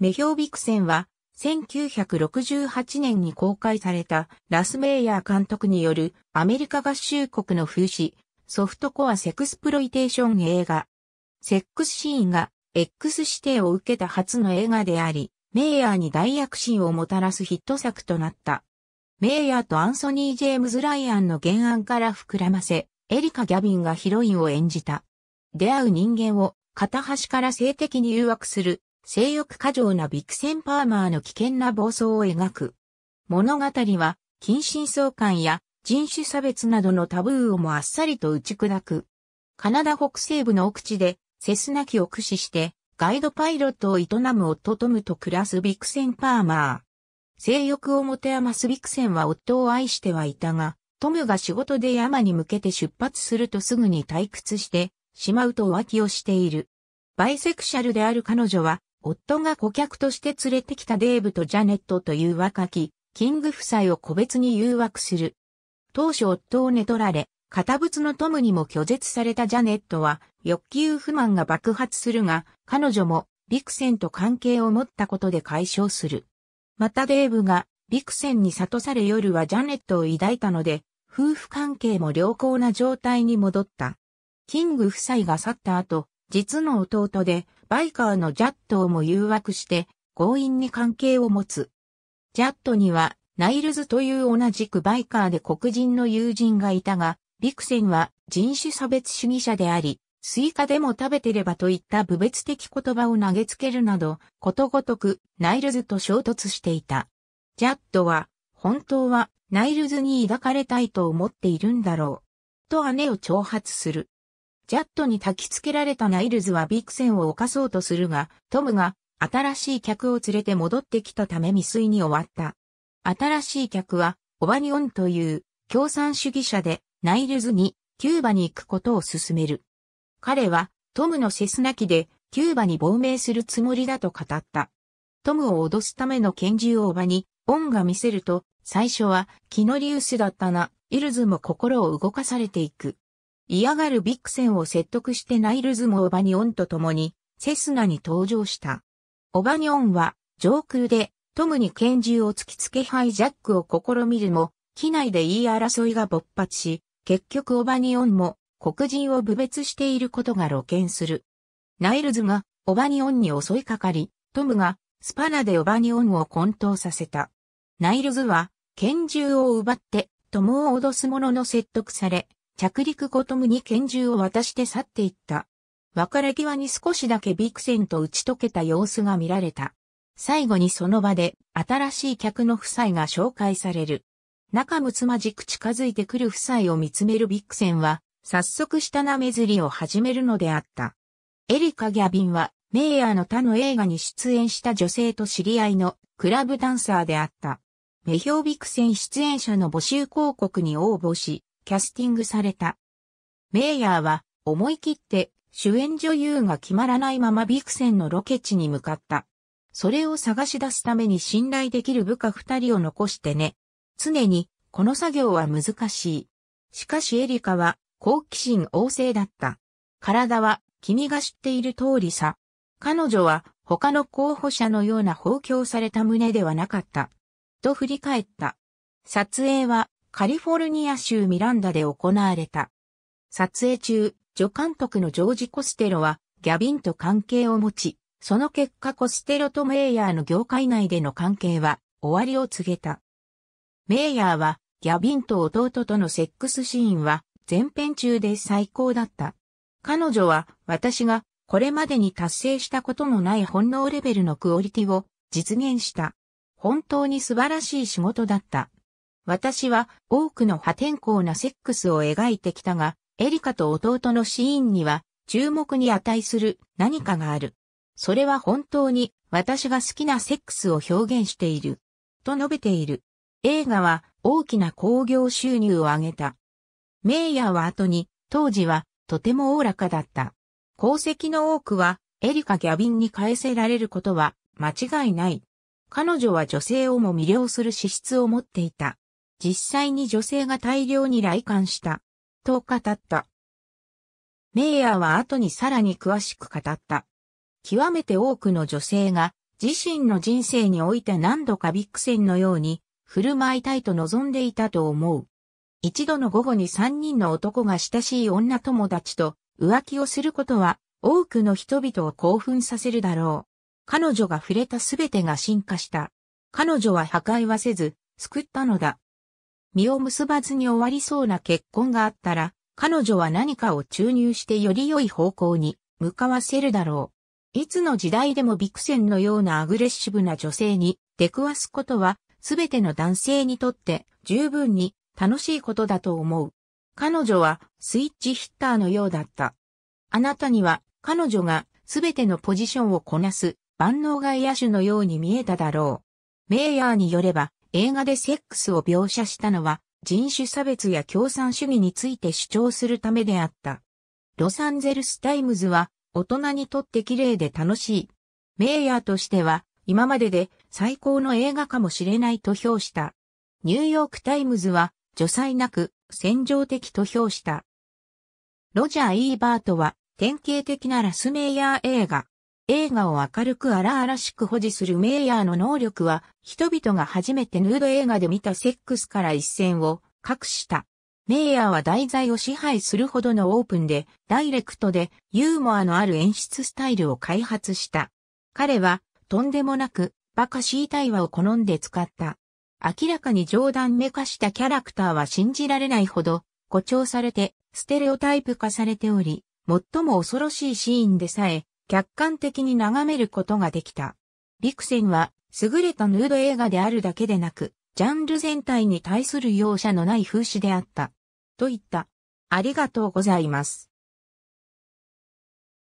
メヒョービクセンは、1968年に公開されたラスメイヤー監督によるアメリカ合衆国の風刺ソフトコアセクスプロイテーション映画。セックスシーンが X 指定を受けた初の映画であり、メイヤーに大躍進をもたらすヒット作となった。メイヤーとアンソニー・ジェームズ・ライアンの原案から膨らませ、エリカ・ギャビンがヒロインを演じた。出会う人間を片端から性的に誘惑する性欲過剰なビクセン・パーマーの危険な暴走を描く。物語は、近親相関や人種差別などのタブーをもあっさりと打ち砕く。カナダ北西部の奥地で、セスナ機を駆使して、ガイドパイロットを営む夫トムと暮らすビクセン・パーマー。性欲を持て余すビクセンは夫を愛してはいたが、トムが仕事で山に向けて出発するとすぐに退屈してしまうと浮気をしている。バイセクシャルである彼女は夫が顧客として連れてきたデーブとジャネットという若き、キング夫妻を個別に誘惑する。当初夫を寝取られ、堅物のトムにも拒絶されたジャネットは、欲求不満が爆発するが、彼女も、ビクセンと関係を持ったことで解消する。またデーブが、ビクセンに悟され夜はジャネットを抱いたので、夫婦関係も良好な状態に戻った。キング夫妻が去った後、実の弟で、バイカーのジャットをも誘惑して、強引に関係を持つ。ジャットには、ナイルズという同じくバイカーで黒人の友人がいたが、ビクセンは人種差別主義者であり、スイカでも食べてればといった部別的言葉を投げつけるなど、ことごとくナイルズと衝突していた。ジャットは、本当はナイルズに抱かれたいと思っているんだろう。と姉を挑発する。ジャットに焚き付けられたナイルズはビクセンを犯そうとするが、トムが新しい客を連れて戻ってきたため未遂に終わった。新しい客は、オバニオンという共産主義者で、ナイルズにキューバに行くことを勧める。彼は、トムのセスナ機で、キューバに亡命するつもりだと語った。トムを脅すための拳銃をオバに、オンが見せると、最初は、キノリウスだったな、イルズも心を動かされていく。嫌がるビクセンを説得してナイルズもオバニオンと共にセスナに登場した。オバニオンは上空でトムに拳銃を突きつけハイジャックを試みるも、機内で言い争いが勃発し、結局オバニオンも黒人を侮蔑していることが露見する。ナイルズがオバニオンに襲いかかり、トムがスパナでオバニオンを混沌させた。ナイルズは拳銃を奪ってトムを脅す者の説得され、着陸後ともに拳銃を渡して去っていった。別れ際に少しだけビクセンと打ち解けた様子が見られた。最後にその場で新しい客の夫妻が紹介される。仲睦まじく近づいてくる夫妻を見つめるビクセンは、早速下なめずりを始めるのであった。エリカ・ギャビンは、メイヤーの他の映画に出演した女性と知り合いのクラブダンサーであった。メヒョビクセン出演者の募集広告に応募し、キャスティングされた。メイヤーは思い切って主演女優が決まらないままビクセンのロケ地に向かった。それを探し出すために信頼できる部下二人を残してね。常にこの作業は難しい。しかしエリカは好奇心旺盛だった。体は君が知っている通りさ。彼女は他の候補者のような放狂された胸ではなかった。と振り返った。撮影はカリフォルニア州ミランダで行われた。撮影中、助監督のジョージ・コステロはギャビンと関係を持ち、その結果コステロとメイヤーの業界内での関係は終わりを告げた。メイヤーはギャビンと弟とのセックスシーンは前編中で最高だった。彼女は私がこれまでに達成したことのない本能レベルのクオリティを実現した。本当に素晴らしい仕事だった。私は多くの破天荒なセックスを描いてきたが、エリカと弟のシーンには注目に値する何かがある。それは本当に私が好きなセックスを表現している。と述べている。映画は大きな興行収入を上げた。メイヤーは後に、当時はとてもおおらかだった。功績の多くはエリカ・ギャビンに返せられることは間違いない。彼女は女性をも魅了する資質を持っていた。実際に女性が大量に来館した、と語った。メイヤーは後にさらに詳しく語った。極めて多くの女性が自身の人生において何度かビッグ戦のように振る舞いたいと望んでいたと思う。一度の午後に三人の男が親しい女友達と浮気をすることは多くの人々を興奮させるだろう。彼女が触れたすべてが進化した。彼女は破壊はせず、救ったのだ。身を結ばずに終わりそうな結婚があったら、彼女は何かを注入してより良い方向に向かわせるだろう。いつの時代でもビクセンのようなアグレッシブな女性に出くわすことは、すべての男性にとって十分に楽しいことだと思う。彼女はスイッチヒッターのようだった。あなたには彼女がすべてのポジションをこなす万能外野手のように見えただろう。メイヤーによれば、映画でセックスを描写したのは人種差別や共産主義について主張するためであった。ロサンゼルスタイムズは大人にとって綺麗で楽しい。メイヤーとしては今までで最高の映画かもしれないと評した。ニューヨークタイムズは除災なく戦場的と評した。ロジャー・イーバートは典型的なラスメイヤー映画映画を明るく荒々しく保持するメイヤーの能力は、人々が初めてヌード映画で見たセックスから一線を画した。メイヤーは題材を支配するほどのオープンで、ダイレクトでユーモアのある演出スタイルを開発した。彼は、とんでもなく、馬鹿しい対話を好んで使った。明らかに冗談めかしたキャラクターは信じられないほど、誇張されて、ステレオタイプ化されており、最も恐ろしいシーンでさえ、客観的に眺めることができた。ビクセンは優れたヌード映画であるだけでなく、ジャンル全体に対する容赦のない風刺であった。といった。ありがとうございます。